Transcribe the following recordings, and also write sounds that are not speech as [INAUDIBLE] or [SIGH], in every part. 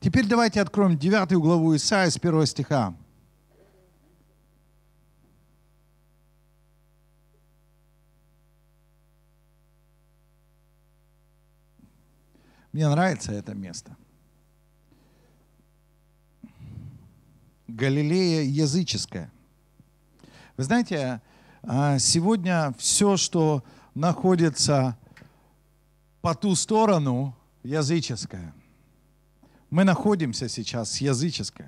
Теперь давайте откроем 9 главу Исаия с 1 стиха. Мне нравится это место. Галилея языческая. Вы знаете, а, сегодня все, что находится по ту сторону, языческое. Мы находимся сейчас с языческой.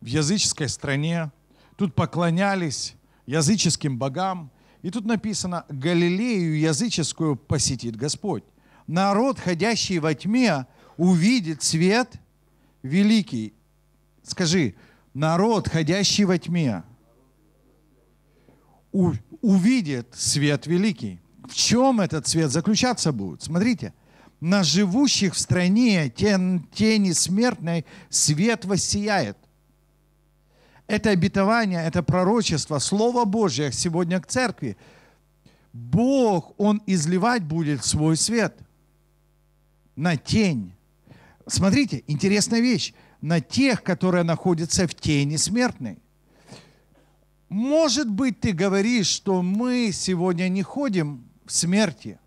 В языческой стране. Тут поклонялись языческим богам. И тут написано, Галилею языческую посетит Господь. Народ, ходящий во тьме, увидит свет великий. Скажи, народ, ходящий во тьме, увидит свет великий. В чем этот свет заключаться будет? Смотрите – на живущих в стране тени смертной свет воссияет. Это обетование, это пророчество, Слово Божье сегодня к церкви. Бог, Он изливать будет свой свет на тень. Смотрите, интересная вещь. На тех, которые находятся в тени смертной. Может быть, ты говоришь, что мы сегодня не ходим в смерти.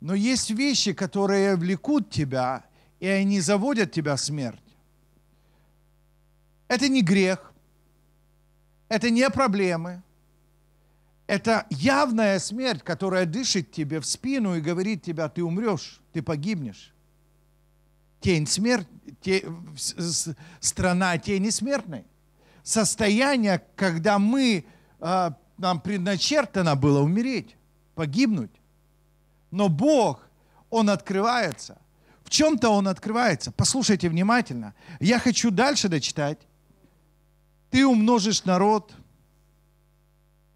Но есть вещи, которые влекут тебя, и они заводят тебя в смерть. Это не грех, это не проблемы, это явная смерть, которая дышит тебе в спину и говорит тебе, ты умрешь, ты погибнешь. Тень смерти, страна тени смертной. Состояние, когда мы, а, нам предначертано было умереть, погибнуть. Но Бог, Он открывается. В чем-то Он открывается. Послушайте внимательно. Я хочу дальше дочитать. Ты умножишь народ.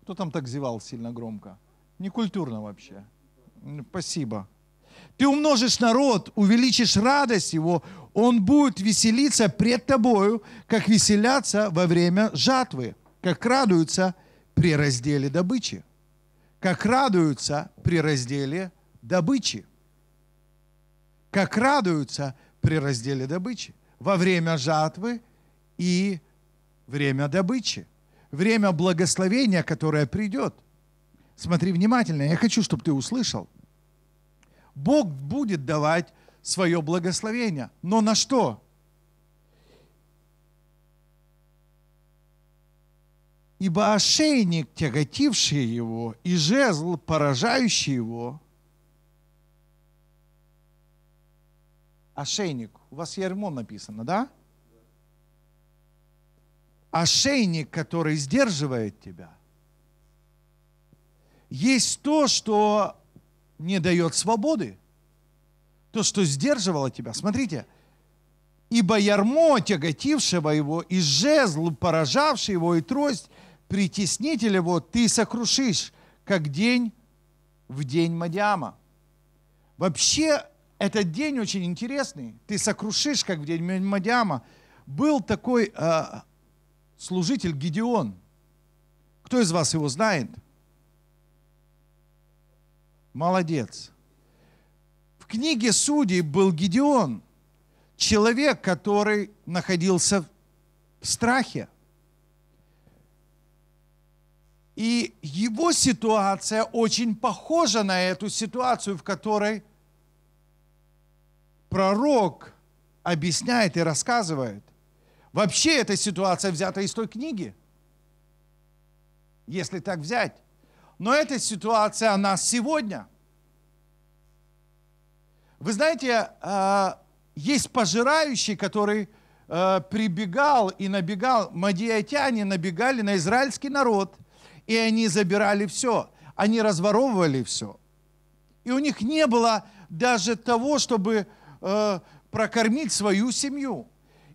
Кто там так зевал сильно громко? Некультурно вообще. Спасибо. Ты умножишь народ, увеличишь радость его, он будет веселиться пред тобою, как веселятся во время жатвы, как радуются при разделе добычи, как радуются при разделе добычи, как радуются при разделе добычи, во время жатвы и время добычи, время благословения, которое придет. Смотри внимательно, я хочу, чтобы ты услышал. Бог будет давать свое благословение, но на что? Ибо ошейник, тяготивший его, и жезл, поражающий его – Ошейник. У вас ярмо написано, да? Ошейник, который сдерживает тебя. Есть то, что не дает свободы. То, что сдерживало тебя. Смотрите. Ибо ярмо тяготившего его, и жезл, поражавший его, и трость, притеснитель его, ты сокрушишь, как день в день Мадиама. Вообще этот день очень интересный. Ты сокрушишь, как в день Мадиама. Был такой э, служитель Гедеон. Кто из вас его знает? Молодец. В книге Судей был Гедеон, человек, который находился в страхе. И его ситуация очень похожа на эту ситуацию, в которой – пророк объясняет и рассказывает. Вообще эта ситуация взята из той книги, если так взять. Но эта ситуация о нас сегодня. Вы знаете, а, есть пожирающий, который а, прибегал и набегал, мадиатяне набегали на израильский народ, и они забирали все, они разворовывали все. И у них не было даже того, чтобы Э, прокормить свою семью.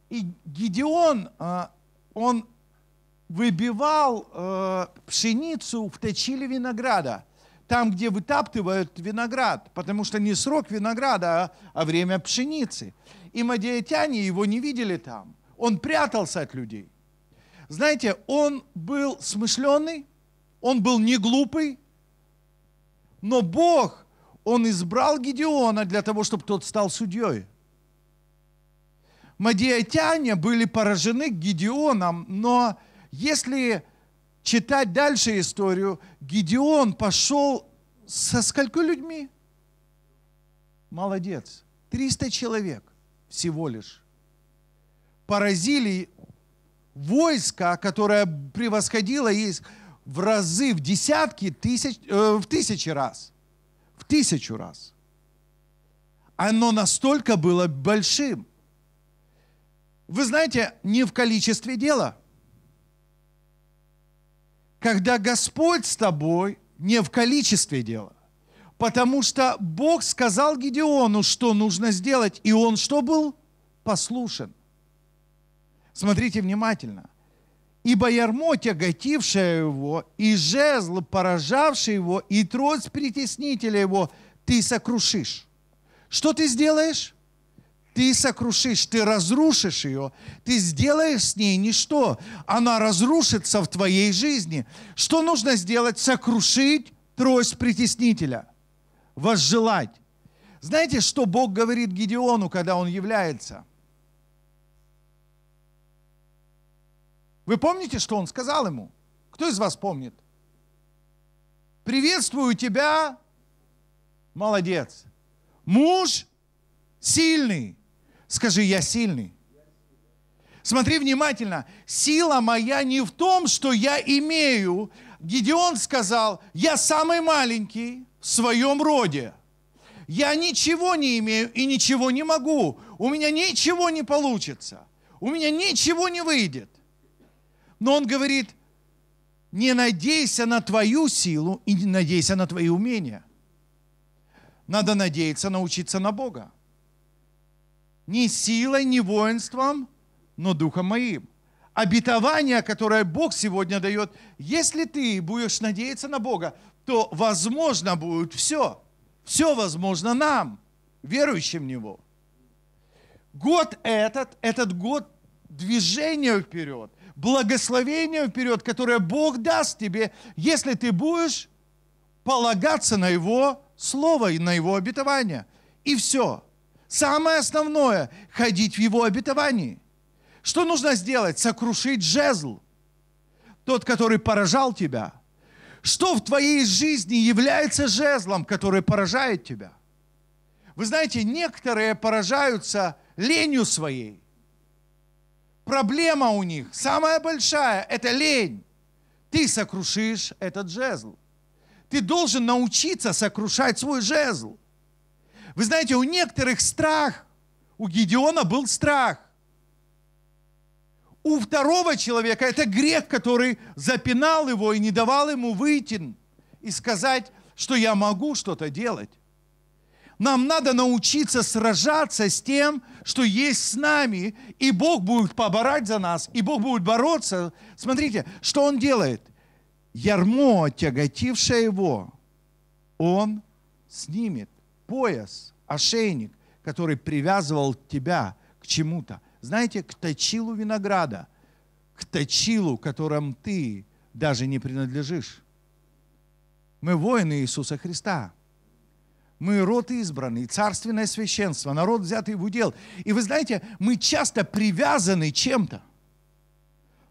И Гедеон, э, он выбивал э, пшеницу в точиле винограда, там, где вытаптывают виноград, потому что не срок винограда, а, а время пшеницы. И мадиатяне его не видели там. Он прятался от людей. Знаете, он был смышленный, он был не глупый, но Бог – он избрал Гедеона для того, чтобы тот стал судьей. Мадиатяне были поражены Гедеоном, но если читать дальше историю, Гедеон пошел со скольки людьми? Молодец. 300 человек всего лишь. Поразили войско, которое превосходило их в разы, в десятки, тысяч, э, в тысячи раз – тысячу раз. Оно настолько было большим. Вы знаете, не в количестве дела. Когда Господь с тобой, не в количестве дела. Потому что Бог сказал Гедеону, что нужно сделать, и он что был? Послушен. Смотрите внимательно – Ибо ярмо, тяготившее его, и жезл, поражавший его, и трость притеснителя его, ты сокрушишь. Что ты сделаешь? Ты сокрушишь, ты разрушишь ее, ты сделаешь с ней ничто. Она разрушится в твоей жизни. Что нужно сделать? Сокрушить трость притеснителя, возжелать. Знаете, что Бог говорит Гедеону, когда он является – Вы помните, что он сказал ему? Кто из вас помнит? Приветствую тебя, молодец. Муж сильный. Скажи, я сильный. Смотри внимательно. Сила моя не в том, что я имею. Гедеон сказал, я самый маленький в своем роде. Я ничего не имею и ничего не могу. У меня ничего не получится. У меня ничего не выйдет. Но он говорит, не надейся на твою силу и не надейся на твои умения. Надо надеяться научиться на Бога. Не силой, не воинством, но духом моим. Обетование, которое Бог сегодня дает, если ты будешь надеяться на Бога, то возможно будет все. Все возможно нам, верующим в Него. Год этот, этот год движения вперед благословение вперед, которое Бог даст тебе, если ты будешь полагаться на Его Слово и на Его обетование. И все. Самое основное – ходить в Его обетовании. Что нужно сделать? Сокрушить жезл, тот, который поражал тебя. Что в твоей жизни является жезлом, который поражает тебя? Вы знаете, некоторые поражаются ленью своей проблема у них, самая большая, это лень. Ты сокрушишь этот жезл. Ты должен научиться сокрушать свой жезл. Вы знаете, у некоторых страх, у Гедеона был страх. У второго человека это грех, который запинал его и не давал ему выйти и сказать, что я могу что-то делать. Нам надо научиться сражаться с тем, что есть с нами, и Бог будет поборать за нас, и Бог будет бороться. Смотрите, что Он делает. Ярмо, тяготившее его, Он снимет. Пояс, ошейник, который привязывал тебя к чему-то. Знаете, к точилу винограда, к точилу, которым ты даже не принадлежишь. Мы воины Иисуса Христа – мы род избранный, царственное священство, народ взятый в удел. И вы знаете, мы часто привязаны чем-то.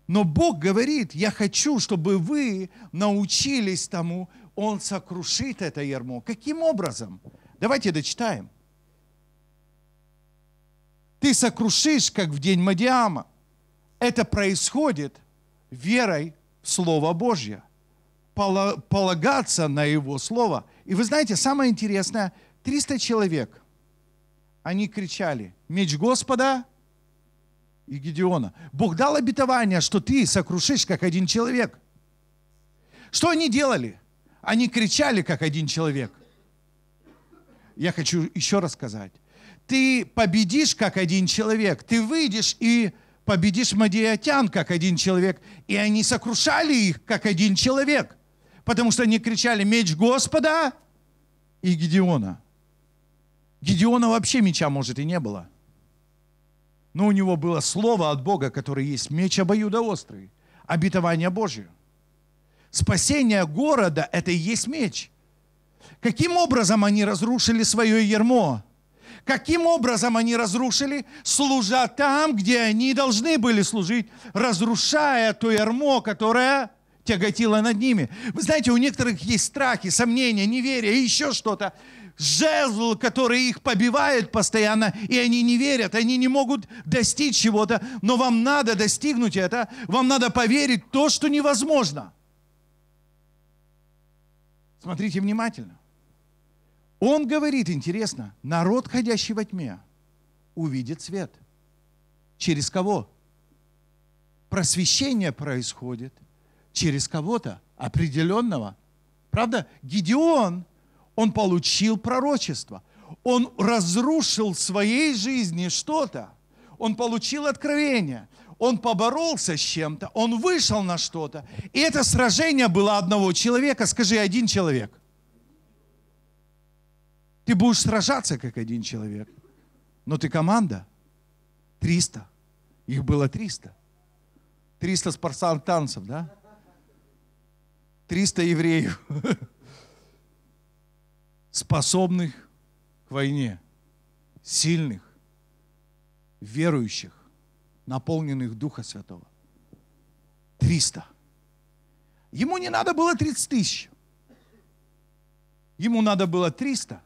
Но Бог говорит, я хочу, чтобы вы научились тому, Он сокрушит это ярмо. Каким образом? Давайте дочитаем. Ты сокрушишь, как в день Мадиама. Это происходит верой в Слово Божье полагаться на его слово. И вы знаете, самое интересное, 300 человек, они кричали, меч Господа и Гедеона. Бог дал обетование, что ты сокрушишь, как один человек. Что они делали? Они кричали, как один человек. Я хочу еще раз сказать. Ты победишь, как один человек. Ты выйдешь и победишь мадиатян, как один человек. И они сокрушали их, как один человек потому что они кричали «Меч Господа» и Гедеона. Гедеона вообще меча, может, и не было. Но у него было слово от Бога, которое есть меч обоюдоострый, обетование Божие. Спасение города – это и есть меч. Каким образом они разрушили свое ермо? Каким образом они разрушили? Служа там, где они должны были служить, разрушая то ермо, которое тяготила над ними. Вы знаете, у некоторых есть страхи, сомнения, неверие, еще что-то. Жезл, который их побивает постоянно, и они не верят, они не могут достичь чего-то, но вам надо достигнуть это, вам надо поверить в то, что невозможно. Смотрите внимательно. Он говорит, интересно, народ, ходящий во тьме, увидит свет. Через кого? Просвещение происходит – через кого-то определенного. Правда? Гедеон, он получил пророчество. Он разрушил в своей жизни что-то. Он получил откровение. Он поборолся с чем-то. Он вышел на что-то. И это сражение было одного человека. Скажи, один человек. Ты будешь сражаться, как один человек. Но ты команда. триста, Их было триста, триста спартанцев, да? 300 евреев, способных к войне, сильных, верующих, наполненных Духа Святого. 300. Ему не надо было 30 тысяч. Ему надо было 300,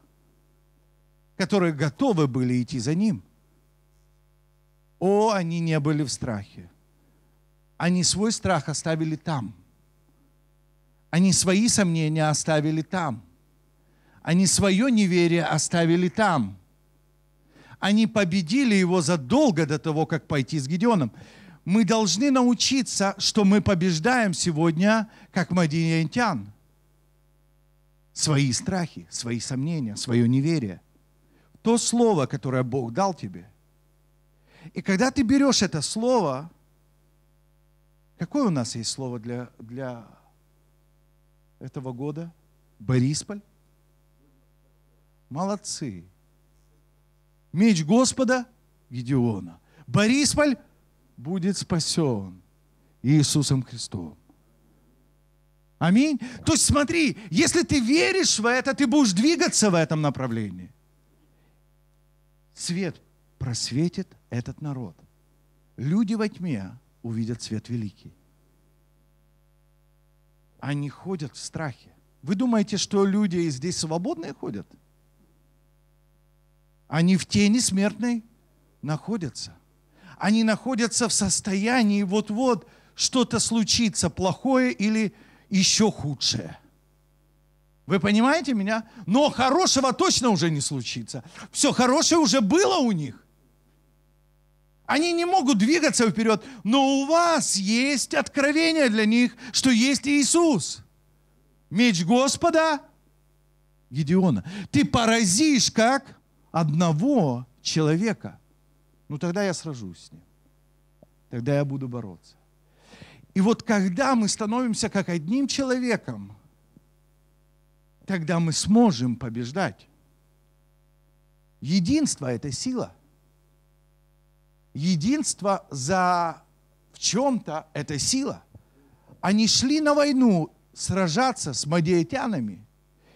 которые готовы были идти за ним. О, они не были в страхе. Они свой страх оставили там – они свои сомнения оставили там. Они свое неверие оставили там. Они победили его задолго до того, как пойти с Гедеоном. Мы должны научиться, что мы побеждаем сегодня, как мадиентян. Свои страхи, свои сомнения, свое неверие. То слово, которое Бог дал тебе. И когда ты берешь это слово, какое у нас есть слово для, для этого года? Борисполь? Молодцы. Меч Господа Гедеона. Борисполь будет спасен Иисусом Христом. Аминь. То есть смотри, если ты веришь в это, ты будешь двигаться в этом направлении. Свет просветит этот народ. Люди во тьме увидят свет великий они ходят в страхе. Вы думаете, что люди здесь свободные ходят? Они в тени смертной находятся. Они находятся в состоянии вот-вот что-то случится плохое или еще худшее. Вы понимаете меня? Но хорошего точно уже не случится. Все хорошее уже было у них. Они не могут двигаться вперед, но у вас есть откровение для них, что есть Иисус. Меч Господа Гедеона. Ты поразишь как одного человека. Ну тогда я сражусь с ним. Тогда я буду бороться. И вот когда мы становимся как одним человеком, тогда мы сможем побеждать. Единство – это сила – единство за в чем-то – это сила. Они шли на войну сражаться с мадиатянами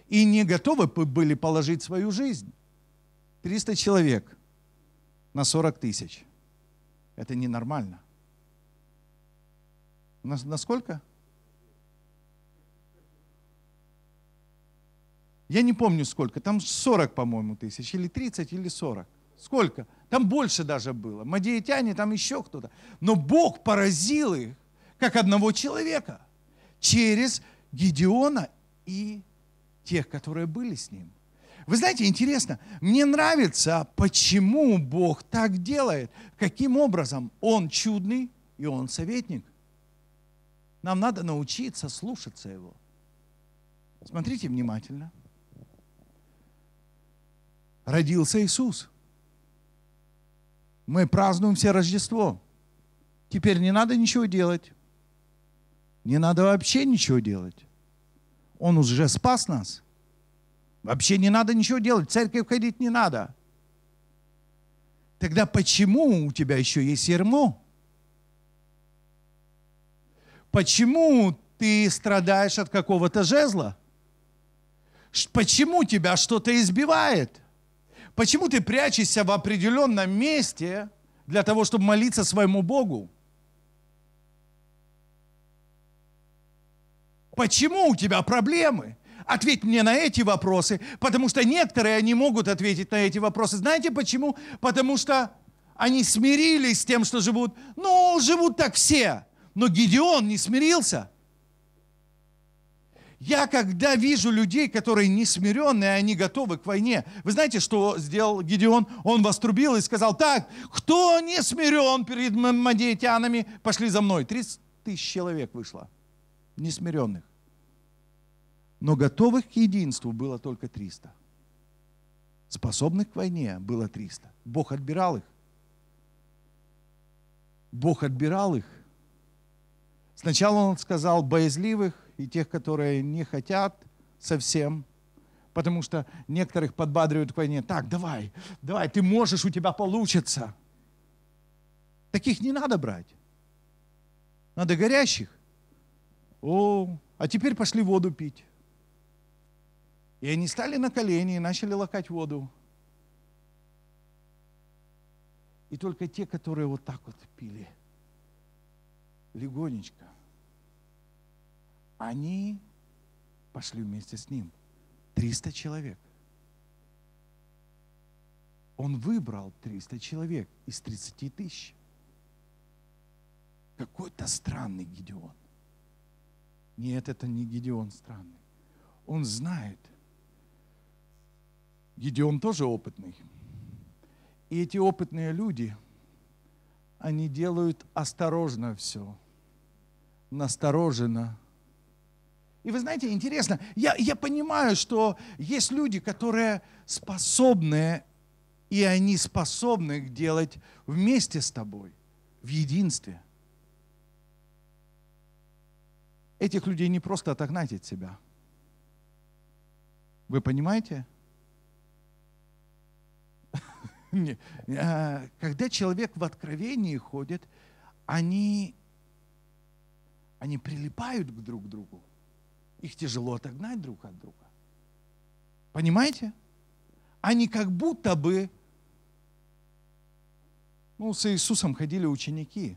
и не готовы были положить свою жизнь. 300 человек на 40 тысяч. Это ненормально. На, на сколько? Я не помню сколько. Там 40, по-моему, тысяч. Или 30, или 40. Сколько? Там больше даже было. Мадиитяне, там еще кто-то. Но Бог поразил их, как одного человека, через Гедеона и тех, которые были с ним. Вы знаете, интересно, мне нравится, почему Бог так делает, каким образом Он чудный и Он советник. Нам надо научиться слушаться Его. Смотрите внимательно. Родился Иисус – мы празднуем все Рождество. Теперь не надо ничего делать. Не надо вообще ничего делать. Он уже спас нас. Вообще не надо ничего делать. В церковь ходить не надо. Тогда почему у тебя еще есть ермо? Почему ты страдаешь от какого-то жезла? Почему тебя что-то избивает? Почему ты прячешься в определенном месте для того, чтобы молиться своему Богу? Почему у тебя проблемы? Ответь мне на эти вопросы, потому что некоторые они могут ответить на эти вопросы. Знаете почему? Потому что они смирились с тем, что живут. Ну, живут так все. Но Гедеон не смирился – я когда вижу людей, которые не смиренные, они готовы к войне. Вы знаете, что сделал Гедеон? Он вострубил и сказал, так, кто не смирен перед мадиетянами, пошли за мной. 30 тысяч человек вышло, несмиренных. Но готовых к единству было только 300. Способных к войне было 300. Бог отбирал их. Бог отбирал их. Сначала он сказал боязливых, и тех, которые не хотят совсем, потому что некоторых подбадривают к войне. Так, давай, давай, ты можешь, у тебя получится. Таких не надо брать. Надо горящих. О, а теперь пошли воду пить. И они стали на колени и начали лакать воду. И только те, которые вот так вот пили, легонечко – они пошли вместе с ним. 300 человек. Он выбрал 300 человек из 30 тысяч. Какой-то странный Гедеон. Нет, это не Гедеон странный. Он знает. Гедеон тоже опытный. И эти опытные люди, они делают осторожно все. Настороженно и вы знаете, интересно, я, я понимаю, что есть люди, которые способны, и они способны делать вместе с тобой, в единстве. Этих людей не просто отогнать от себя. Вы понимаете? [LAUGHS] А, когда человек в откровении ходит, они, они прилипают друг к другу. Их тяжело отогнать друг от друга. Понимаете? Они как будто бы... Ну, с Иисусом ходили ученики,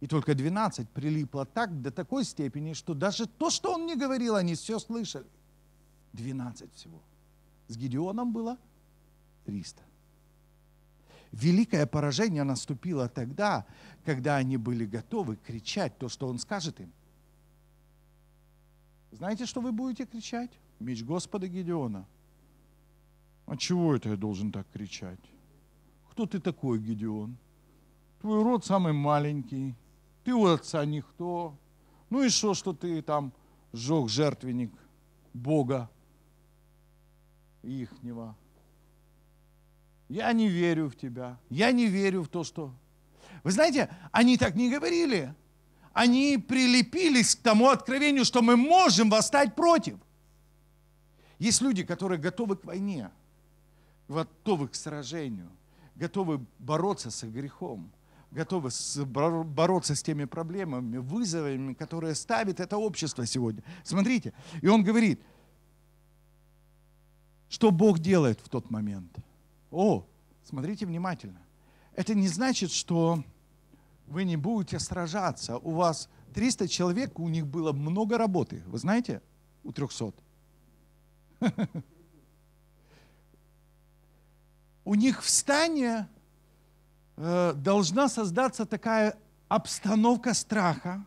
и только 12 прилипло так, до такой степени, что даже то, что он не говорил, они все слышали. 12 всего. С Гедеоном было 300. Великое поражение наступило тогда, когда они были готовы кричать то, что он скажет им – знаете, что вы будете кричать? Меч Господа Гедеона. А чего это я должен так кричать? Кто ты такой, Гедеон? Твой род самый маленький, ты у отца никто. Ну и что, что ты там сжег жертвенник Бога ихнего? Я не верю в тебя. Я не верю в то, что... Вы знаете, они так не говорили они прилепились к тому откровению, что мы можем восстать против. Есть люди, которые готовы к войне, готовы к сражению, готовы бороться со грехом, готовы бороться с теми проблемами, вызовами, которые ставит это общество сегодня. Смотрите, и он говорит, что Бог делает в тот момент. О, смотрите внимательно. Это не значит, что вы не будете сражаться. У вас 300 человек, у них было много работы. Вы знаете, у 300. У них в стане э, должна создаться такая обстановка страха,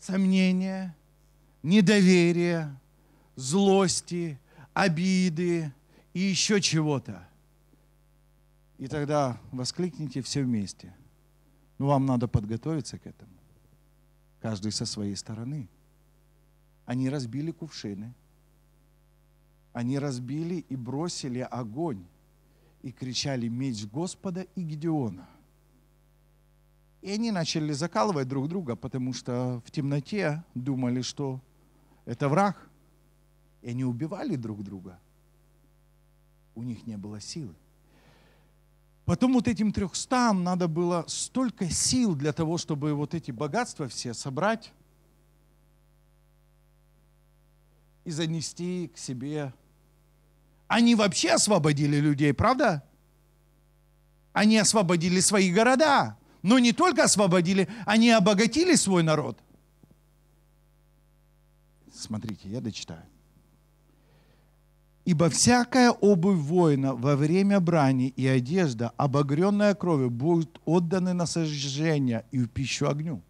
сомнения, недоверия, злости, обиды и еще чего-то. И тогда воскликните все вместе – но ну, вам надо подготовиться к этому. Каждый со своей стороны. Они разбили кувшины. Они разбили и бросили огонь. И кричали меч Господа и Гедеона. И они начали закалывать друг друга, потому что в темноте думали, что это враг. И они убивали друг друга. У них не было силы. Потом вот этим трехстам надо было столько сил для того, чтобы вот эти богатства все собрать и занести к себе. Они вообще освободили людей, правда? Они освободили свои города. Но не только освободили, они обогатили свой народ. Смотрите, я дочитаю. Ибо всякая обувь воина во время брани и одежда, обогренная кровью, будут отданы на сожжение и в пищу огню.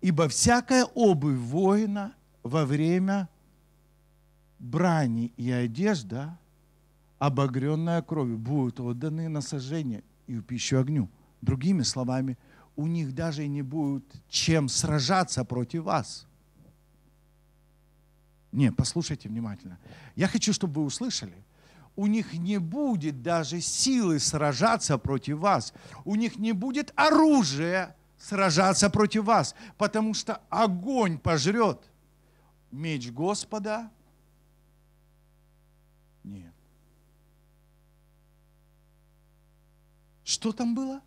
Ибо всякая обувь воина во время брани и одежда, обогренная кровью, будут отданы на сожжение и в пищу огню. Другими словами, у них даже не будет чем сражаться против вас – не, послушайте внимательно. Я хочу, чтобы вы услышали. У них не будет даже силы сражаться против вас. У них не будет оружия сражаться против вас, потому что огонь пожрет меч Господа. Нет. Что там было?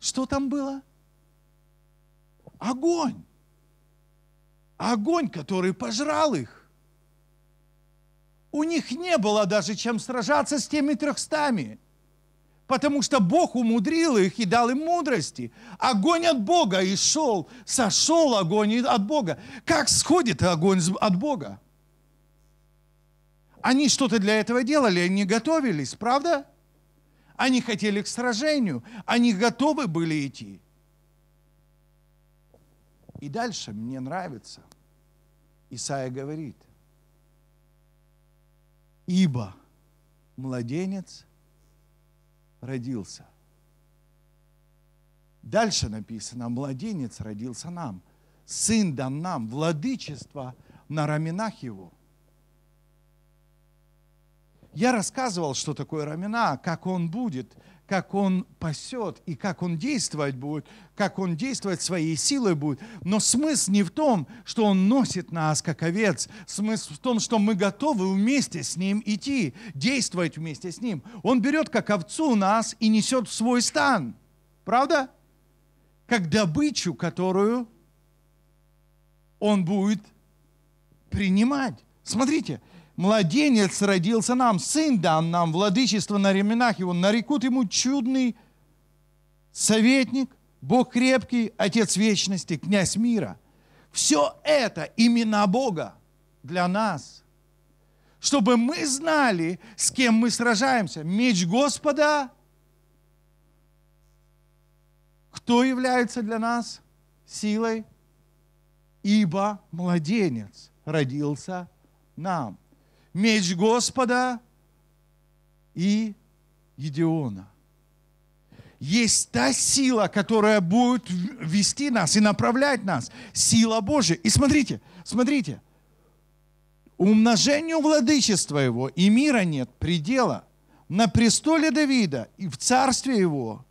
Что там было? огонь. Огонь, который пожрал их. У них не было даже чем сражаться с теми трехстами, потому что Бог умудрил их и дал им мудрости. Огонь от Бога и шел, сошел огонь от Бога. Как сходит огонь от Бога? Они что-то для этого делали, они готовились, правда? Они хотели к сражению, они готовы были идти. И дальше мне нравится. Исаия говорит, ибо младенец родился. Дальше написано, младенец родился нам, сын дан нам, владычество на раменах его. Я рассказывал, что такое рамена, как он будет – как он пасет и как он действовать будет, как он действовать своей силой будет. Но смысл не в том, что он носит нас как овец. Смысл в том, что мы готовы вместе с ним идти, действовать вместе с ним. Он берет как овцу нас и несет в свой стан. Правда? Как добычу, которую он будет принимать. Смотрите, младенец родился нам, сын дан нам, владычество на ременах его, нарекут ему чудный советник, Бог крепкий, Отец вечности, князь мира. Все это имена Бога для нас, чтобы мы знали, с кем мы сражаемся. Меч Господа, кто является для нас силой? Ибо младенец родился нам меч Господа и Едеона. Есть та сила, которая будет вести нас и направлять нас. Сила Божия. И смотрите, смотрите. Умножению владычества его и мира нет предела. На престоле Давида и в царстве его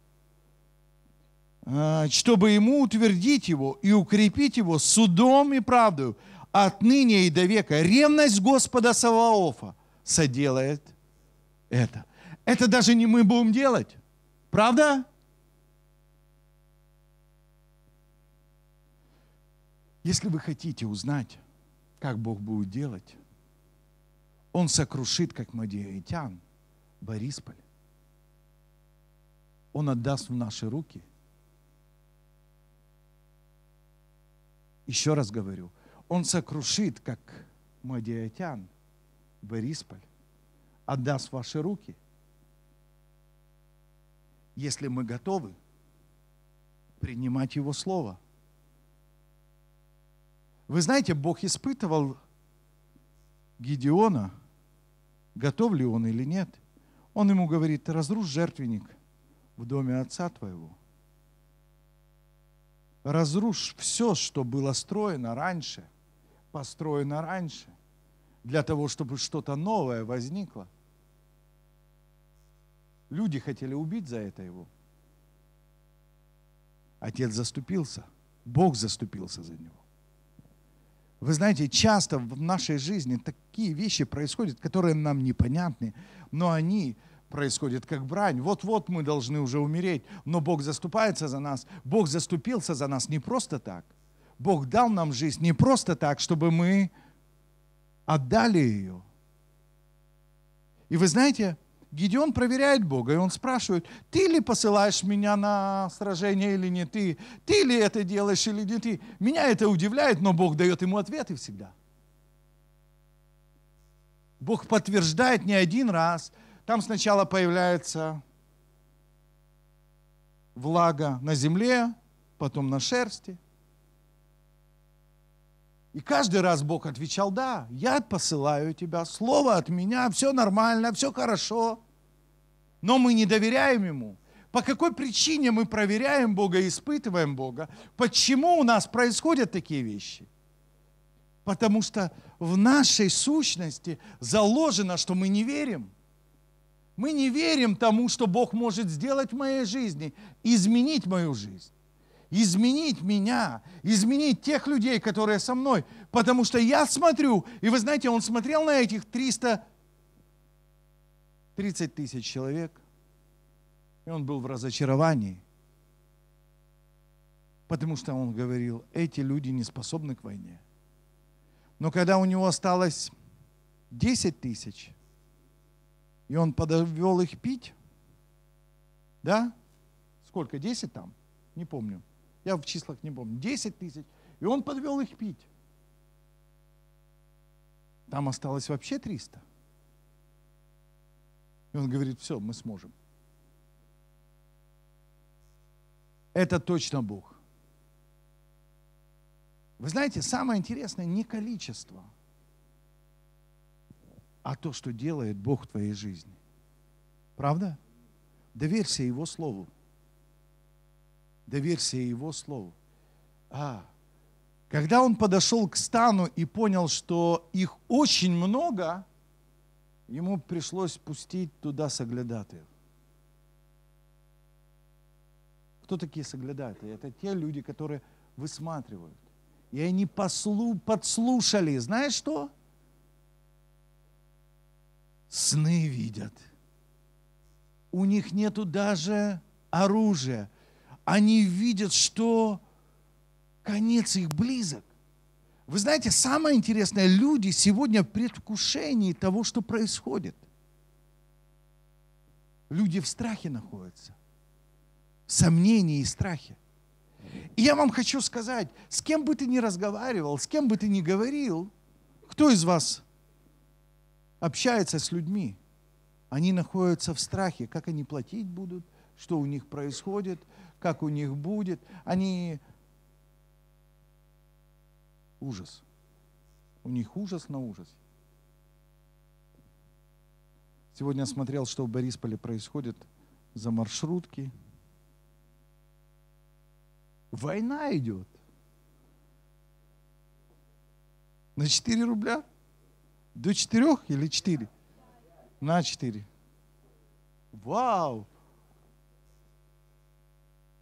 а, чтобы ему утвердить его и укрепить его судом и правдою, отныне и до века. Ревность Господа Саваофа соделает это. Это даже не мы будем делать. Правда? Если вы хотите узнать, как Бог будет делать, Он сокрушит, как мадиаитян, Борисполь. Он отдаст в наши руки. Еще раз говорю – он сокрушит, как Мадиатян, Берисполь, отдаст ваши руки. Если мы готовы принимать Его Слово. Вы знаете, Бог испытывал Гедеона, готов ли он или нет. Он ему говорит, разрушь жертвенник в доме отца твоего. Разрушь все, что было строено раньше – построено раньше, для того, чтобы что-то новое возникло. Люди хотели убить за это его. Отец заступился, Бог заступился за него. Вы знаете, часто в нашей жизни такие вещи происходят, которые нам непонятны, но они происходят как брань. Вот-вот мы должны уже умереть, но Бог заступается за нас. Бог заступился за нас не просто так – Бог дал нам жизнь не просто так, чтобы мы отдали ее. И вы знаете, Гедеон проверяет Бога, и он спрашивает, ты ли посылаешь меня на сражение или не ты? Ты ли это делаешь или не ты? Меня это удивляет, но Бог дает ему ответы всегда. Бог подтверждает не один раз. Там сначала появляется влага на земле, потом на шерсти – и каждый раз Бог отвечал, да, я посылаю тебя, слово от меня, все нормально, все хорошо. Но мы не доверяем Ему. По какой причине мы проверяем Бога, испытываем Бога? Почему у нас происходят такие вещи? Потому что в нашей сущности заложено, что мы не верим. Мы не верим тому, что Бог может сделать в моей жизни, изменить мою жизнь изменить меня, изменить тех людей, которые со мной. Потому что я смотрю, и вы знаете, он смотрел на этих 330 тысяч человек, и он был в разочаровании. Потому что он говорил, эти люди не способны к войне. Но когда у него осталось 10 тысяч, и он подвел их пить, да? Сколько? 10 там? Не помню я в числах не помню, 10 тысяч, и он подвел их пить. Там осталось вообще 300. И он говорит, все, мы сможем. Это точно Бог. Вы знаете, самое интересное не количество, а то, что делает Бог в твоей жизни. Правда? Доверься Его Слову доверься Его Слову. А, когда он подошел к стану и понял, что их очень много, ему пришлось пустить туда соглядатаев. Кто такие соглядатые? Это те люди, которые высматривают. И они послу, подслушали. Знаешь что? Сны видят. У них нету даже оружия они видят, что конец их близок. Вы знаете, самое интересное, люди сегодня в предвкушении того, что происходит. Люди в страхе находятся. Сомнении и страхе. И я вам хочу сказать, с кем бы ты ни разговаривал, с кем бы ты ни говорил, кто из вас общается с людьми, они находятся в страхе, как они платить будут, что у них происходит, как у них будет. Они... Ужас. У них ужас на ужас. Сегодня смотрел, что в Борисполе происходит за маршрутки. Война идет. На 4 рубля? До 4 или 4? На 4. Вау!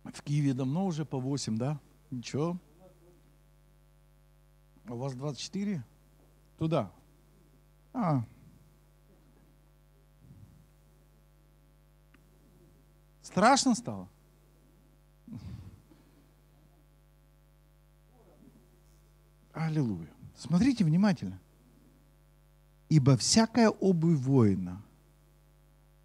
В Киеве давно уже по 8, да? Ничего. А у вас 24? Туда. А. Страшно стало? Аллилуйя. Смотрите внимательно. Ибо всякая обувь воина –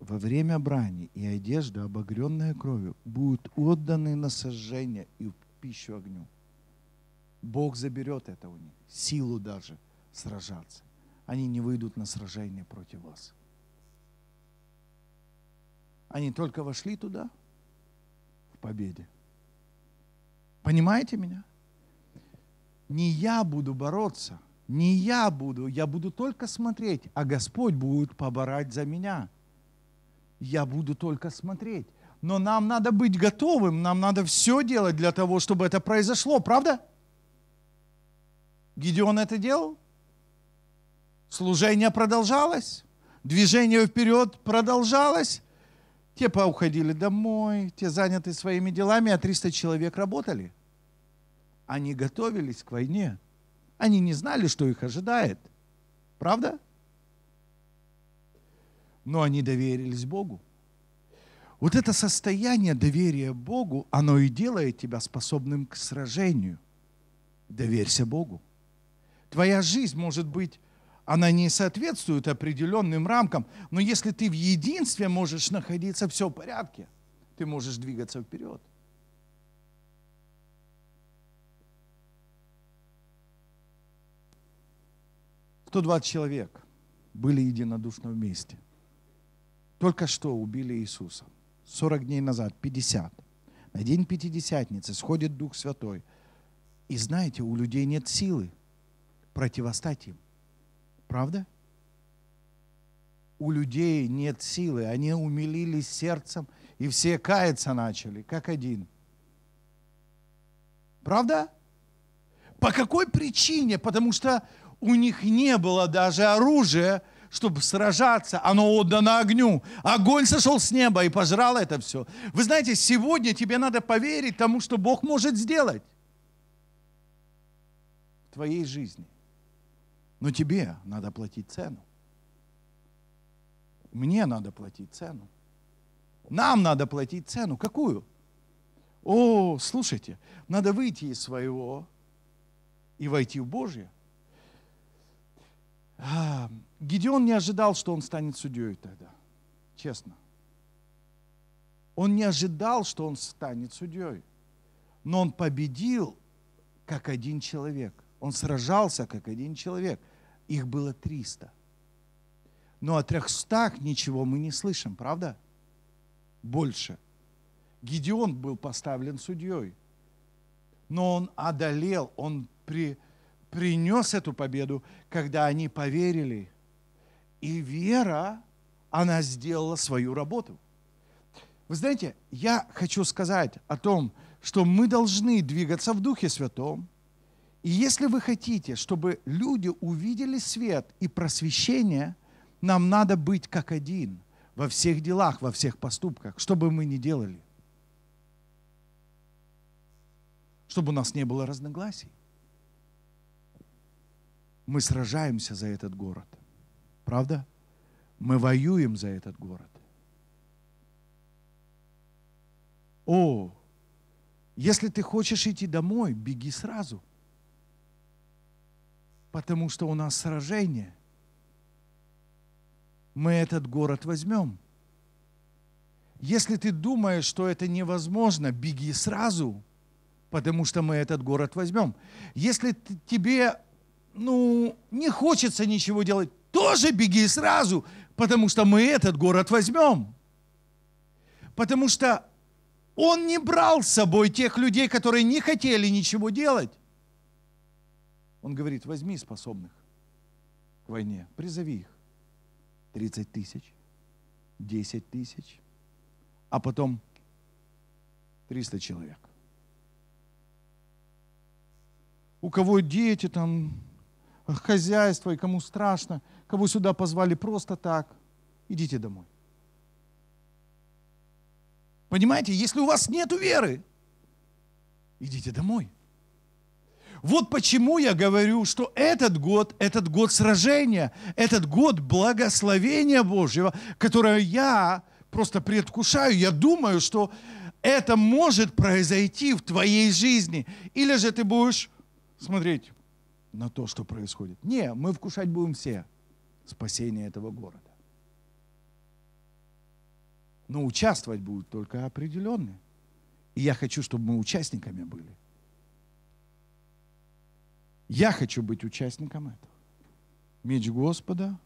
во время брани и одежда, обогренная кровью, будут отданы на сожжение и в пищу огню. Бог заберет это у них, силу даже сражаться. Они не выйдут на сражение против вас. Они только вошли туда в победе. Понимаете меня? Не я буду бороться, не я буду, я буду только смотреть, а Господь будет поборать за меня – я буду только смотреть. Но нам надо быть готовым, нам надо все делать для того, чтобы это произошло, правда? Гедеон это делал? Служение продолжалось, движение вперед продолжалось. Те поуходили домой, те заняты своими делами, а 300 человек работали. Они готовились к войне. Они не знали, что их ожидает. Правда? но они доверились Богу. Вот это состояние доверия Богу, оно и делает тебя способным к сражению. Доверься Богу. Твоя жизнь может быть, она не соответствует определенным рамкам, но если ты в единстве можешь находиться, все в порядке. Ты можешь двигаться вперед. Сто двадцать человек были единодушно вместе. Только что убили Иисуса. 40 дней назад, 50. На день Пятидесятницы сходит Дух Святой. И знаете, у людей нет силы противостать им. Правда? У людей нет силы. Они умилились сердцем, и все каяться начали, как один. Правда? По какой причине? Потому что у них не было даже оружия, чтобы сражаться, оно отдано огню. Огонь сошел с неба и пожрал это все. Вы знаете, сегодня тебе надо поверить тому, что Бог может сделать в твоей жизни. Но тебе надо платить цену. Мне надо платить цену. Нам надо платить цену. Какую? О, слушайте, надо выйти из своего и войти в Божье. А, Гедеон не ожидал, что он станет судьей тогда, честно. Он не ожидал, что он станет судьей. Но он победил как один человек. Он сражался как один человек. Их было 300. Но о 300 ничего мы не слышим, правда? Больше. Гедеон был поставлен судьей. Но он одолел, он при, принес эту победу, когда они поверили. И вера, она сделала свою работу. Вы знаете, я хочу сказать о том, что мы должны двигаться в Духе Святом. И если вы хотите, чтобы люди увидели свет и просвещение, нам надо быть как один во всех делах, во всех поступках, что бы мы ни делали. Чтобы у нас не было разногласий мы сражаемся за этот город. Правда? Мы воюем за этот город. О, если ты хочешь идти домой, беги сразу. Потому что у нас сражение. Мы этот город возьмем. Если ты думаешь, что это невозможно, беги сразу, потому что мы этот город возьмем. Если тебе ну, не хочется ничего делать, тоже беги сразу, потому что мы этот город возьмем. Потому что он не брал с собой тех людей, которые не хотели ничего делать. Он говорит, возьми способных к войне, призови их. 30 тысяч, 10 тысяч, а потом 300 человек. У кого дети там, хозяйство, и кому страшно, кого сюда позвали просто так, идите домой. Понимаете, если у вас нет веры, идите домой. Вот почему я говорю, что этот год, этот год сражения, этот год благословения Божьего, которое я просто предвкушаю, я думаю, что это может произойти в твоей жизни. Или же ты будешь смотреть на то, что происходит. Не, мы вкушать будем все спасение этого города. Но участвовать будут только определенные. И я хочу, чтобы мы участниками были. Я хочу быть участником этого. Меч Господа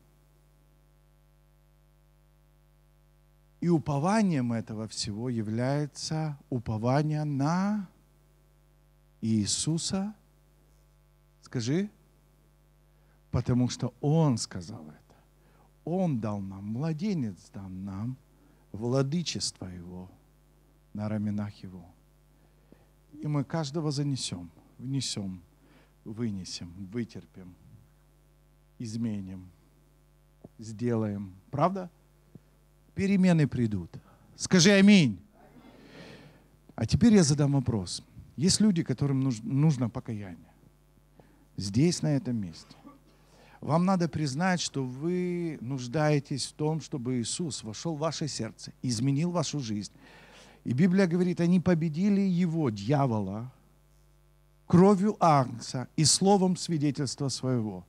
и упованием этого всего является упование на Иисуса – Скажи, потому что Он сказал это. Он дал нам, младенец дал нам, владычество Его на раменах Его. И мы каждого занесем, внесем, вынесем, вытерпим, изменим, сделаем. Правда? Перемены придут. Скажи аминь. аминь. А теперь я задам вопрос. Есть люди, которым нужно покаяние здесь, на этом месте. Вам надо признать, что вы нуждаетесь в том, чтобы Иисус вошел в ваше сердце, изменил вашу жизнь. И Библия говорит, они победили его, дьявола, кровью Агнца и словом свидетельства своего.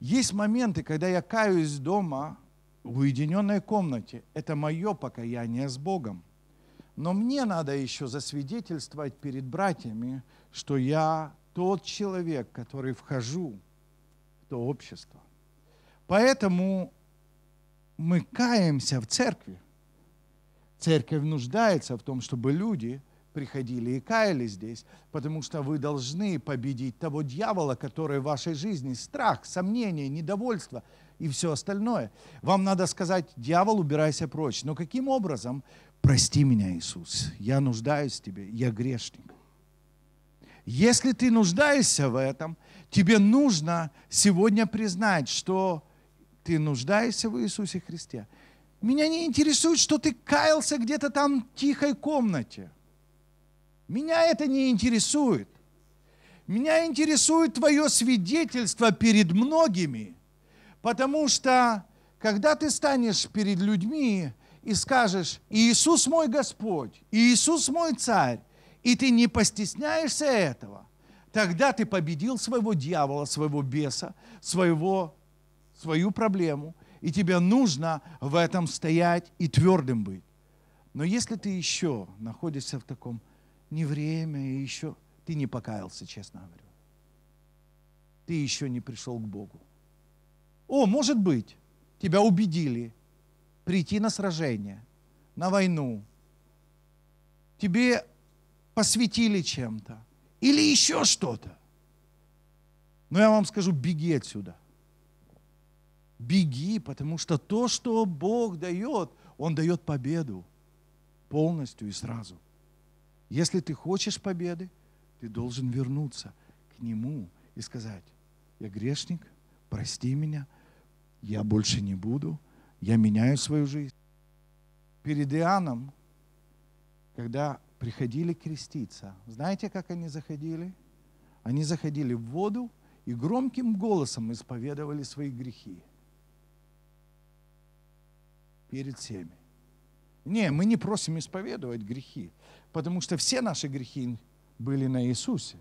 Есть моменты, когда я каюсь дома в уединенной комнате. Это мое покаяние с Богом. Но мне надо еще засвидетельствовать перед братьями, что я тот человек, который вхожу в то общество. Поэтому мы каемся в церкви. Церковь нуждается в том, чтобы люди приходили и каялись здесь, потому что вы должны победить того дьявола, который в вашей жизни, страх, сомнение, недовольство и все остальное. Вам надо сказать, дьявол, убирайся прочь. Но каким образом? Прости меня, Иисус, я нуждаюсь в тебе, я грешник. Если ты нуждаешься в этом, тебе нужно сегодня признать, что ты нуждаешься в Иисусе Христе. Меня не интересует, что ты каялся где-то там в тихой комнате. Меня это не интересует. Меня интересует твое свидетельство перед многими, потому что когда ты станешь перед людьми и скажешь, Иисус мой Господь, Иисус мой Царь, и ты не постесняешься этого, тогда ты победил своего дьявола, своего беса, своего, свою проблему, и тебе нужно в этом стоять и твердым быть. Но если ты еще находишься в таком не время, и еще ты не покаялся, честно говорю. Ты еще не пришел к Богу. О, может быть, тебя убедили прийти на сражение, на войну. Тебе посвятили чем-то, или еще что-то. Но я вам скажу, беги отсюда. Беги, потому что то, что Бог дает, Он дает победу полностью и сразу. Если ты хочешь победы, ты должен вернуться к Нему и сказать, я грешник, прости меня, я больше не буду, я меняю свою жизнь. Перед Иоанном, когда приходили креститься. Знаете, как они заходили? Они заходили в воду и громким голосом исповедовали свои грехи перед всеми. Не, мы не просим исповедовать грехи, потому что все наши грехи были на Иисусе.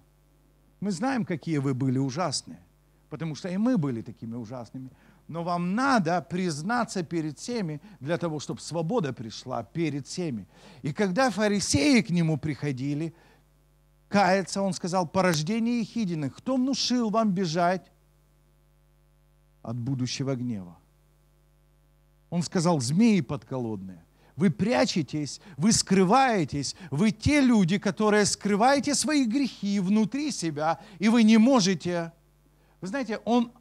Мы знаем, какие вы были ужасные, потому что и мы были такими ужасными но вам надо признаться перед всеми, для того, чтобы свобода пришла перед всеми. И когда фарисеи к нему приходили, каяться, он сказал, порождение Ехидиных, кто внушил вам бежать от будущего гнева? Он сказал, змеи подколодные, вы прячетесь, вы скрываетесь, вы те люди, которые скрываете свои грехи внутри себя, и вы не можете. Вы знаете, он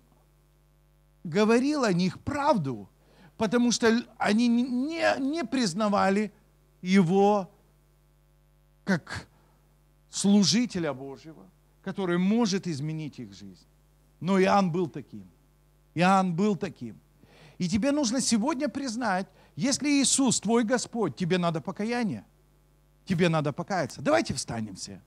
говорил о них правду, потому что они не, не признавали его как служителя Божьего, который может изменить их жизнь. Но Иоанн был таким. Иоанн был таким. И тебе нужно сегодня признать, если Иисус твой Господь, тебе надо покаяние. Тебе надо покаяться. Давайте встанем все.